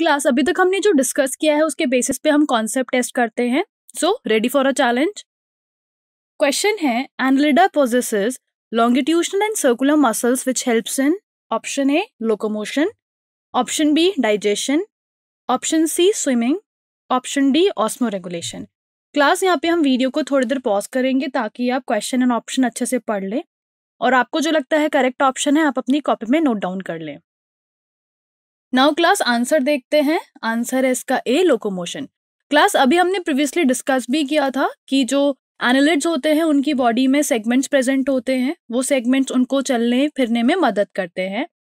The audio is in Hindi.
क्लास अभी तक हमने जो डिस्कस किया है उसके बेसिस पे हम कॉन्सेप्ट टेस्ट करते हैं so ready for a challenge question है Annelida longitudinal and circular muscles which helps in option A locomotion option B digestion option C swimming option D osmoregulation class यहाँ पे हम वीडियो को थोड़ी देर पॉज करेंगे ताकि आप क्वेश्चन एंड ऑप्शन अच्छे से पढ़ लें और आपको जो लगता है करेक्ट ऑप्शन है आप अपनी कॉपी में नोट डाउन कर लें नाउ क्लास आंसर देखते हैं आंसर है इसका ए लोकोमोशन क्लास अभी हमने प्रीवियसली डिस्कस भी किया था कि जो एनालिड्स होते हैं उनकी बॉडी में सेगमेंट्स प्रेजेंट होते हैं वो सेगमेंट्स उनको चलने फिरने में मदद करते हैं